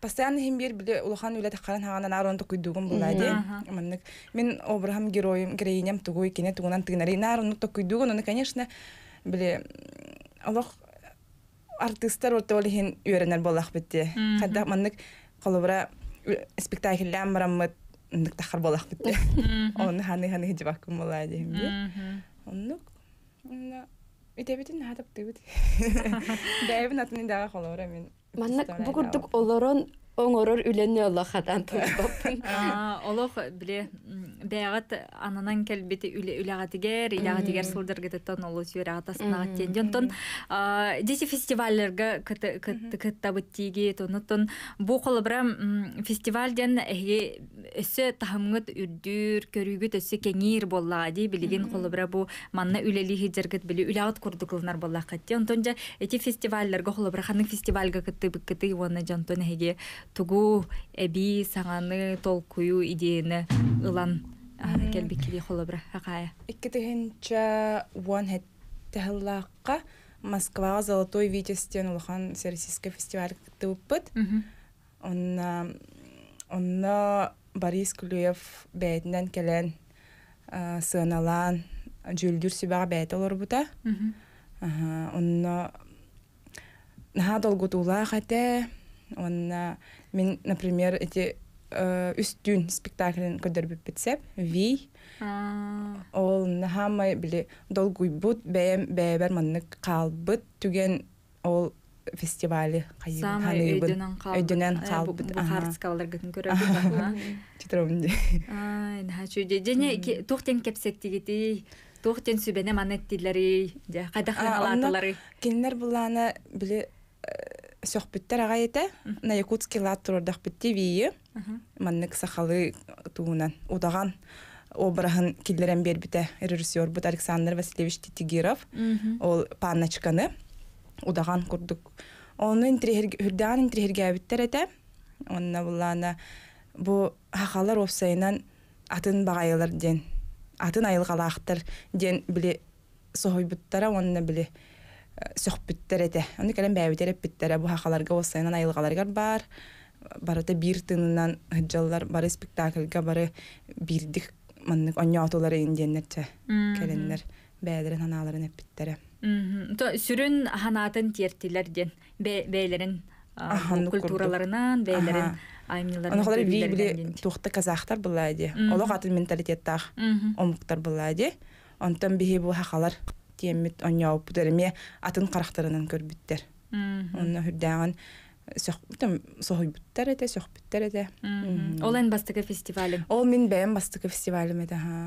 постоянно һин бир биле улахан үлә тахаран хаганан аронды куйдугун булади мендик мен образым героем грейнем тугу кине тугунан тигнери наронды то куйдугун аны конечно биле Аллах артистлар вот ол һин үрәнер булах битте хәтта мендик калыбыра спектакльләм барамы мендик тахар булах битте аны ханы ханы җибак акым булади һин бир онук Итебитин хатып тебит. Дәйбен атын индаға қолы мен. маннак бу олорон оңорор үләнне Алла хадан А, олох биле бәгать ананан кел бите үле үлегә тигәр, илегә тигәр сылдыр гыт тонолыш ярага тасына тен. Дөнтон, а, дисе фестивальләргә кыт кыт кыт табыт тиге, тонтон бу хылы бер фестивальдән эге эсе тагымгыт үрдүр, көрүгә төсе кеңир булла ди билеген хылы бер бу манна үлели хиҗергет биле үлегәт күрдүкләр булла кат. Дөнтон, эти фестивальләргә хылы бер ханның фестивальгә кыт тибек кыт ди, эге тугу эби саңаны толкую идеяны ылан келбиккиди холобра акая иккитихинча уон хеттехыллаакка москвага золотой витестен улахан всероссийский фестиваль тыбыппыт онна онна борис күлүев бээтинен келен сыаналаан жүлдүр сүбага бэйт олорбута онно наха долгутуулаах эте онна мен например эти э, үстүн спектаклен көдөр бүп бетсеп ви ол нахама биле долгуй бут бем бебер манны калбыт түген ол фестивали кайын халый бут өйдөнөн калбыт харскаларга күн көрөп бакма читромди ай на хачу дене токтен кепсек дигети токтен сүбене манеттилери я кайдахтан алатылар кинлер буланы биле э, сөхпүттер ага еті на якутский лад турдах битти вии маннык сахалы туунан удаган обрахын киллерен бербите режиссер бут александр васильевич титигиров ол панночканы удаган курдук оны хүрдан интригергәбиттер эте онна булана бу хахалар офсайынан атын багайлар ден атын айылгалахтар ден биле сохойбуттара онна биле сөхпөттөр эде. Аны кэлен бәйбитер эппиттер бу хахаларга осынын айылгаларга бар. Барыта бир тыннан хыҗаллар бар спектакльгә бары бирдик манны аңа атолары индәннәрче кэленнәр бәйләрен аналарын эппиттере. Мм, то сүрүн ханатын тертилер ден, бейлерин культураларынан, бейлерин аймыларынан. Аны хәрби бүле тохта казахтар булады. Олоқ атын менталитетта, омуктар булады. Онтан бихи бу хақалар тиеммит оньооппут эреме атын харахтарынан көрбүттер онно хүрдәгән сөхбүтем сөхбүттәр әтә сөхбүттәр әтә ол эн бастыкы фестивалим ол мен бәйән бастыкы фестивалим мәдә ха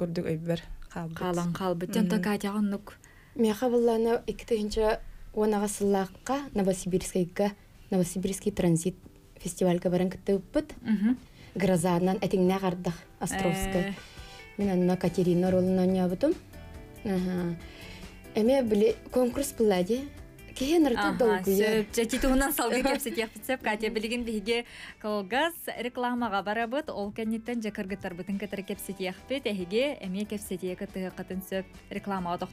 көрдүк өйбөр әйбер калбыт калан калбыт тен мен ягынлык Мяха булланы 2-нче онага новосибирскийге Новосибирский транзит фестивальгә баран кеттеппит. Грозадан әтиңнә гардык Островская. Э. Мен анна Катерина ролун уйнабытым. Эме біле конкурс бұлады. Кеген ырты долгу я. Жати туынан салгы кепсет яқпытсеп, Катя білген бейге колгаз рекламаға барабыт, ол кәнеттен жакыргытар бұтын кәтір кепсет яқпет, әхеге әме кепсет яқы тұғы қатын сөп рекламаға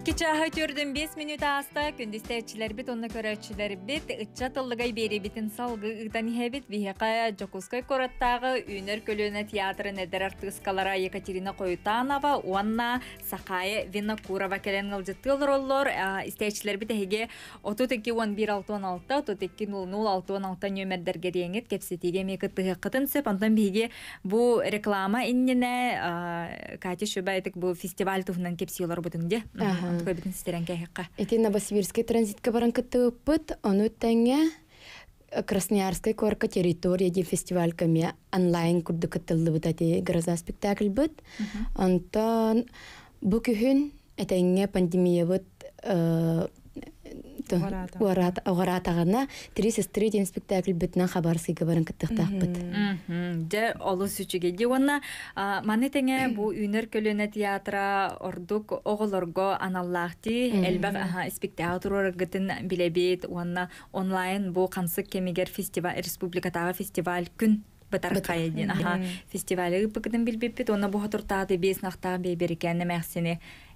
Икки чаһа төрдүн 5 минут аста күндүстә эчилер бит онна көрө эчилер бит ытча тыллыгай бери битин салгы ыгдан хебит вихака жокускай кораттагы үнөр көлөнө театрын эдер артыскалара Екатерина Коютанова уанна Сакая Винокурова келен ылжытыл роллор истечилер бит эге 321116 320016 нөмөрлөргө реңит кепсетиге мекытты кытын сеп андан биге бу реклама иннене Катя Шубайтык бу фестиваль туфнан кепсийлер бутунде. Ага. көбүн сирен Новосибирский транзитка кэ баран кэтэ опыт, ону тэнгэ э, Красноярская корка территория ди фестиваль кэмэ онлайн курды кэтэлды бэт ати гроза спектакль бэт. Антон бу кэхэн этэнгэ пандемия бэт э, оғаратағана три сестры ден спектакль бітінен хабар сыйғы барын кіттіқтақпыт. Де олы сүчіге де онна, маны тәңе бұ үйнер көліне театра ордук оғылырго аналлақты, әлбәқ спектакль орғытын білебет, онна онлайн бұ қансық кемегер фестиваль, республикатағы фестиваль күн бытаркай дин аха фестиваль быкытын билбеппит оны бохотуртаады бес нахтаа бейберикенне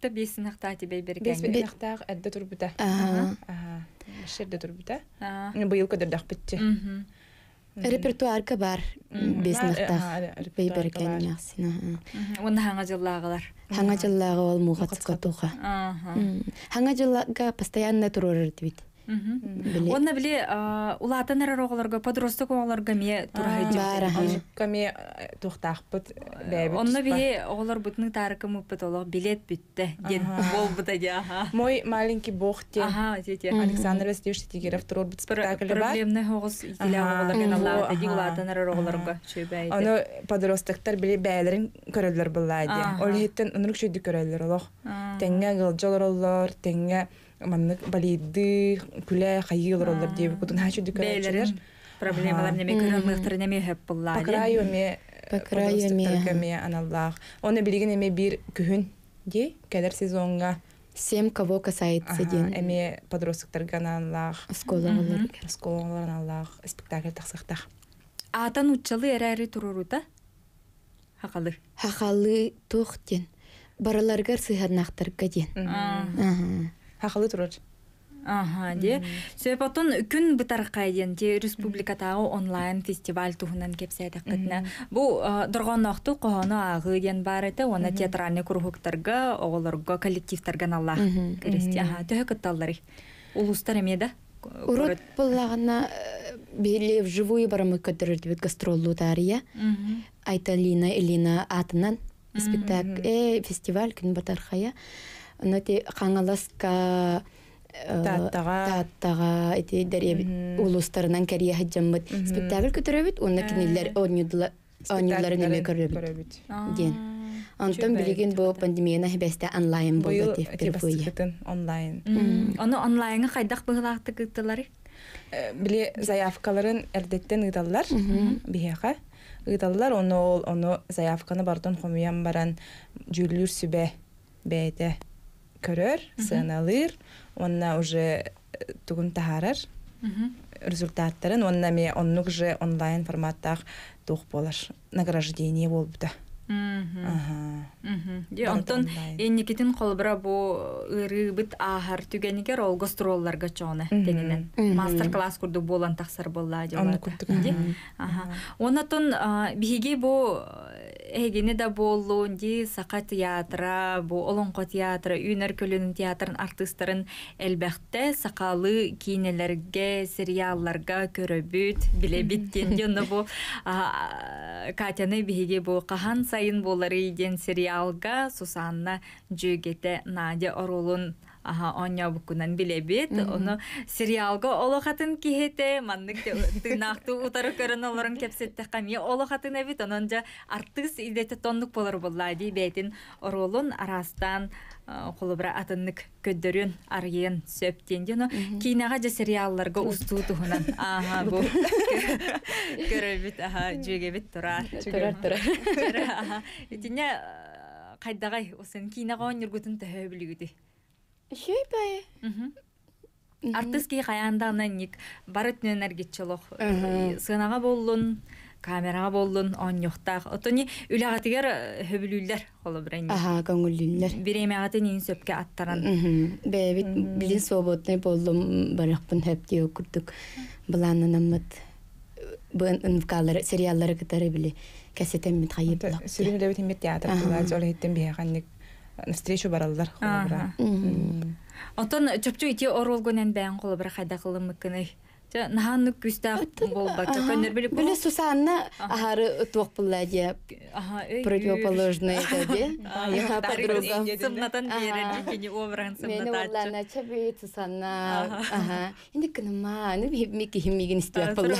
тө бес нақта тебе берген. Бес нақта әддә тұрып бүтә. Аха. Шердә тұрып бүтә. Мен быйыл көдер дәк бүтте. бар бес нақта. Бей берген яхсын. Оны хаңа жыллағылар. Хаңа жыллағы ол муғатсқа туға. Хаңа жыллағы постоянна тұрыр дебет. Мм. биле, а, улата нарарогларга, подросток огларга ме турай дип. Каме тохтах бит. Онда би оглар бутны тарыкым бутолог билет битте. Ден бол бута я. Мой маленький бохте. Ага, дети Александр Васильевич тиге ра второй бит спектакль ба. Проблемный гогыз иле огларга налар дип улата нарарогларга чөбәй. Аны подростоктар биле бәйлерин көрәләр булай ди. Ол хеттен унрук чөйди көрәләр олох. Тәнгә гылжалар манны болейды күлэ хайылыр олар диэби кутун хачу дүкөрәчилер проблемалар неме көрөнмыктыр неме хэп булла покраю ме покраю э, ме аналлах оны билген эме бир күһүн ди келер сезонга Всем, кого касается день. Эми подростоктарга аналлах. Сколоңолар. Сколоңолар аналлах. Спектакль тахсактах. Атан учалы эрәри турурута. Хакалы. Хакалы тухтен. Бараларга сыйханнахтарга ден хахалы турар Ага, де. Сөйпотон күн бұтарқай ден, те республикатағы онлайн фестиваль туһунан кепсәйдік кытна. Бу дұрғаноқты қоғаны ағы ден бар еті, оны театральный курғықтарға, оғыларға, коллективтарға наллақ аха Ага, төхі кытталдары. Улустар да Урут бұллағына э, беле вживую барамы көтірір деп гастролу тария. айталина Элина атынан спектакль, э, фестиваль күн бұтарқая. Ана те қаңалысқа таттаға таттаға эти дәрия улустарынан кәрия хаҗамбыт спектакль күтәрәбит уны кинеләр оңдылар оңдылар күрәбит ген антон билеген бу пандемияна хәбәстә онлайн булды дип бер онлайн аны онлайнга кайдак бүгәләтте кыттылар э, биле заявкаларын әрдеттен ыдалар бихәка ыдалар оны ол оны заявканы бардан хумиян баран жүлүр сүбә бәйде көрөр, сын алыр, онна уже э, түгүн таһарар. Мм. Результаттарын онна ме оннук же онлайн форматта тух болар. Награждение болды. Мм. Ага. Мм. Дион, энни кетин қол бира бу ыры э, бит ахар түгенеге ол гастролларга дегенен. Мастер-класс курду болан тақсар болла деп айтты. Ага. Онатын биги, бу эгини да боллуун ди сака театра бу олоңко театры үнөр көлүнүн театрын артисттарын элбекте сакалы кийнелерге сериалларга көрөбүт билебит кенди бу катяны биһиги бу кахан сайын болары иден сериалга сусанна жүгете надя оролун аха оня букунан билебит оны сериалга олы хатын кийете маннык те тынакты утары көрөн оларын кепсетте кани олы хатын эбит анан же арттыс илдете тондук болор боллайды бетин оролун арастан колу э, бир атынык көддөрүн арген сөптен дино кийнага же сериалларга устуту гынан аха бу көрөбит аха жеге бит тура тура тура аха этине э, кайдагай осын кийнага оңургутун төһөбүлүгү Ещё и пае. Артыский каянда нэнник барыт нэнергетчелох. Э, Сынага боллун, камера боллун, он нюхтах. Отони үлэгат игер хөбүлүлдер э, холо бренни. Ага, көңүлүлдер. Биреме атын ин сөпке аттаран. Бе, бит, билин свободный боллум барыкпын хөп дию күрдүк. Буланы намыт. Бен ин вкалар сериаллары кетер били. Кәсетем мит хайып. Сүрүм дәвит мит театр кылады, ол хиттен бия встречу баралдар холобра. Отон чопчу ити оролгонен бән холобра хайда кылым мыкынай. Жа наханы күстә болба, көндөр билек. Биле Сусанна ахары тук булла дип. Аха, противоположный дип. Я подруга. Сымнатан берен кини обран сымната. Мен уллана чаби Сусанна. Аха. Инде кынма, ну бип мики химигин истеп булла.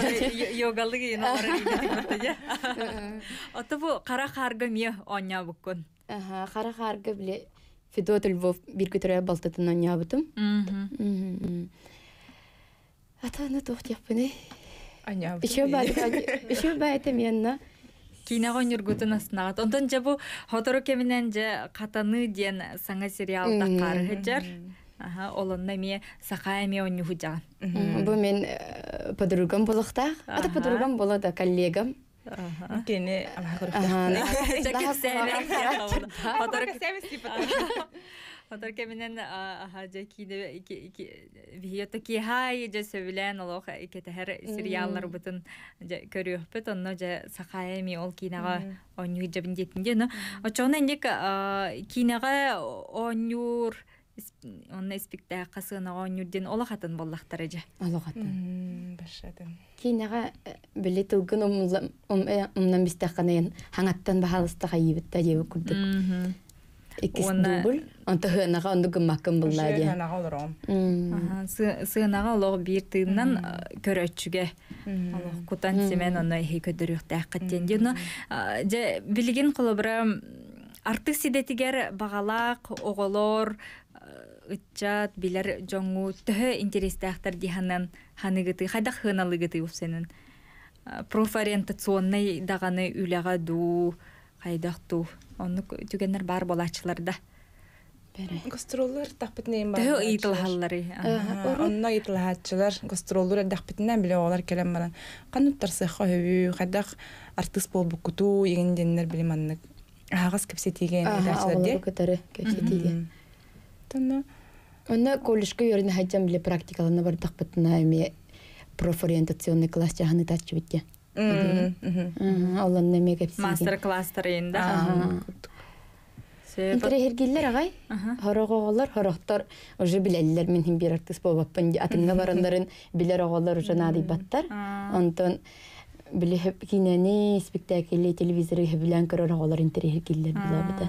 Йогалыгы иноры. Отбу кара харгым я оня букун хара харга биле Федот Львов бир көтөрө балтатынан ябытым. Атаны тохтяппыны. Аня. Ещё еще ещё байта менна. Кийна гонюр гутун аснагат. Онтон же бу хотору кеминен же катаны диен саңа сериалда кары жар. Аха, олонна ми саха эми оню хужа. Бу мен э, подругам болохта. Ата подругам болот, коллегам. Аһа, үкенне аңгарып таста. Аһа, җексезне. Оторкесемесип оторке. Оторке менән аһа җәкине 2 2 виһеттә ник кинага онна испикте касынаго нүрден олахатын боллахтар эже олахатын башадым кинага э, биле тылгын умлам умнан э, бистахканаен хаңаттан бахалыстаха ийбитта жебе курдук икис дубл онта хынага ондугун макын булла же сыынага олог бир тыыннан э, көрөчүге олог кутан семен оно эхи көдөрүхтэхкаттен дено же билигин колобра артык сидетигер бағалақ оголор ытчаат билер жоңу төһө интерестеахтар диһанан ханыгыты хайдах хыналыгыты уфсенин профориентационный даганы үлага дуу хайдах туу онну түгеннер бар болачыларда гастроллар тахпытнейм бар төһө ыйтылхаллары онно ыйтылхаатчылар гастроллар дахпытынан биле олар келем баран кануттар сыхха хөбүү хайдах артист болбуккутуу ийгенденнер билим аннык ағас кепсетиген айтасыздар де көтөрү кепсетиген Оны колледжге үйрәнә хәҗәм биле практикаларына бардык битна эми профориентационный класс яһаны тачып итте. Аллан неме кепсиге. Мастер класстар инде. Интерегиллер агай, хорогоголар, хорохтор уже билеллер мен хим бир артист болбаппын атынга барандарын білер оголлар уже надибаттар. Онтон білеп кинәне спектакльле телевизорығы белән көрөр алар интерьер килдер була бит.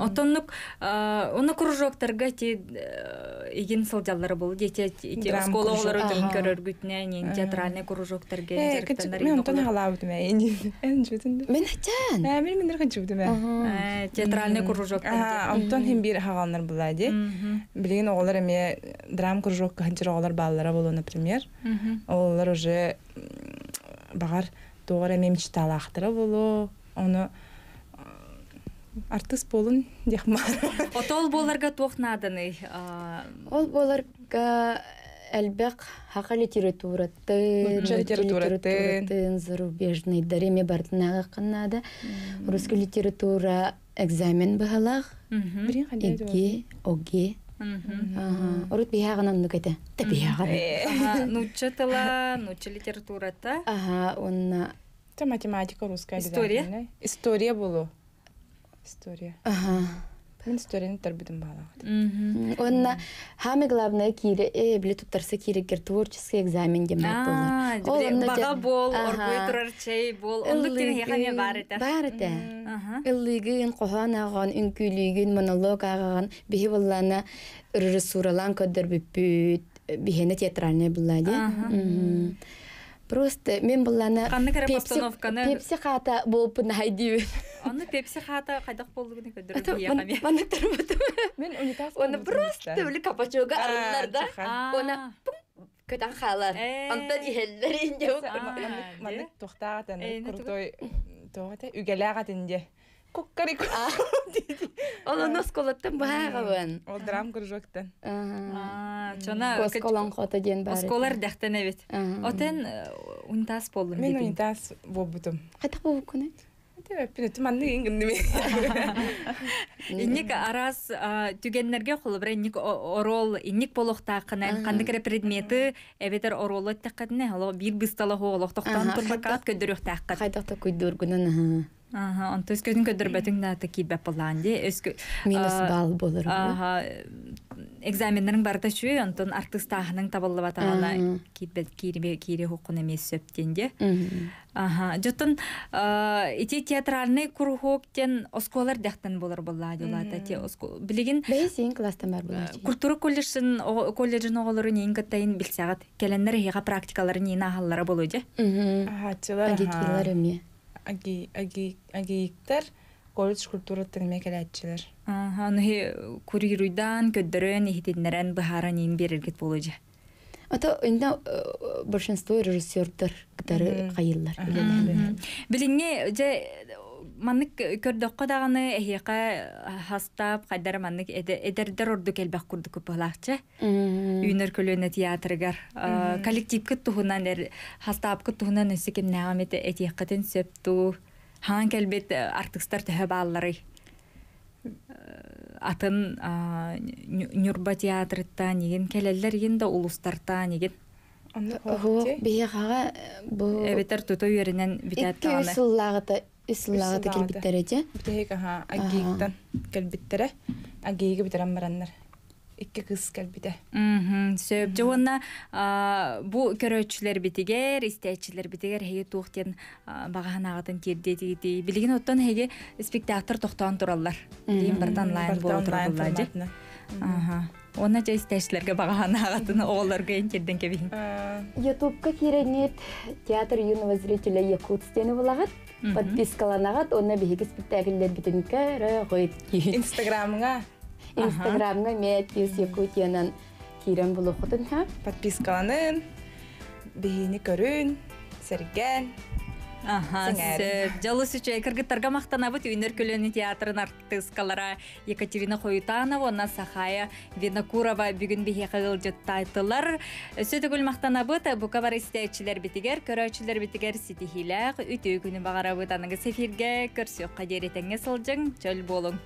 Отонлык, оны кружоктар гати э, иген солдатлар бул, дете эти школалар үтүн көрөр гүтне, не театральный кружоктар гэ. Мен тон хала бутме. Э, Эн жүтүндө. Мен хатан. Э, мен мен хан жүтүмө. Э, театральный кружоктар. А, отон хим бир хаганлар була ди. Билген оголар эми э, драм кружок кантер оголар баалары болону премьер. Олар уже бағар доғар әме мечталақтыры болу, оны артыс болын дехмар. Отол боларга тоқнадыны? Ол боларга элбек хақа литературатын, литературатын, зарубежный дареме бартынаға қаннады. Русский литература экзамен бағалақ, иге, оге, Ага. Э. Ага. Урок бы ягына ну чөтелә, ну литература та? Ага, онна. Та математика русча, история, История. История было. История. Ага. мен сторин торбидым бала онна хаме главное кире э бле туптарса творческий экзамен дем болар ол бол орбой турар чей бол бар эте бар эте кохан аган монолог аган бихи боллана ырыры суралан көдөр театральный Просто мен бұллана пепси хата болып нахай дейбін. Оны пепси хата қайдақ болды күні Мен унитаз Оны просто өлі капачуға арынларда. Оны көтан халар. Онтан э. ехелдер енде. Маны ә, тоқтағатын, ә, крутой, тоғыты, үгелағатын де куккарик ол нас колоттан баага бан ол драм куржоктан чона осколон хота ден бар осколар дяхтен эбит отен унитаз болдум мен унитаз болбутум кайта болбуккун инник араас түгеннерге холобра инник орол инник болохтаакына кандыкыра предметы Бір оролоттаккатне оло бир быстала хоолохтоктан турбакат көдөрөхтааккат кайдакта күйдүргүнүн Ага, он то есть көнүн көдөрбөтүң да таки бапалан де. Минус балл болур. Ага. Экзамендерин барда чүй, онтон артык тахынын табылып атагана китбет кири кири хукун эмес сөптен де. Ага, э ити театральный курхоктен осколар дехтен болур болла дилата те оско билигин. Бейсин класстан бар болла. Культура колледжин колледжин оголору нейин каттайын билсагат. Келендер хига практикаларын нейин ахаллары болуй же. Ага, чылар. Агитлар эме. аги аги агиктер колледж культура тегене келәчләр. Аһа, ни курируйдан көддөрән ихтиннәрән баһаран ин берилгет булыҗа. Ата инде э, бөршенство режиссёрдер, ктары кайыллар. Белинне, маннык көрдөккө даганы эхиэка э, хастап хайдар маннык эдердер орду келбек курду купалакчы үйнөр көлөнө театргар э, коллективке тухунан эр хастапкы тухунан өсү кемнагам этиэккатын сөпту ханан келбет э, артыкстар төһө бааллары атын нюрба театрыта неген келелер ген да улустарта неген Хук бейхага бу эбетер тута үйренен битат таны. Икки Исыллагата келбиттере те? Битеһик, аха, агииктан келбиттере. Агииге битерен бараннар. Икки кыз келбите. Мхм, сөп а, бу көрөчүлөр битигер, истечилер битигер хеге туктен баганагатын терде тиди. Билген оттон хеге спектакль токтон тураллар. Дейин бирдан лайн болдураллар же. Аха. Оны жа истәшләргә бағана ағатын оғыларға ентерден youtube Ютубқа керенет театр юного зрителя Якутстені болағат подпискаланагат онна биһиги спектакльлер битин кэрэ гойт инстаграмыңа инстаграмга мен пис якутиянан кирен булухутун ха подпискаланын бихини көрін, серген жолы сүчө мактанабыт үйнөр көлөнү театрын артисткалары екатерина хоютанова онна сахая винокурова бүгүн бихекыгылжытта айтылар сөтөгүл мактанабыт бука бар истечилер битигер көрөөчүлер битигер ситихилак үтүү күнү багарабыт аныгыз эфирге қадер кадиретеңе сылжың чөл болуң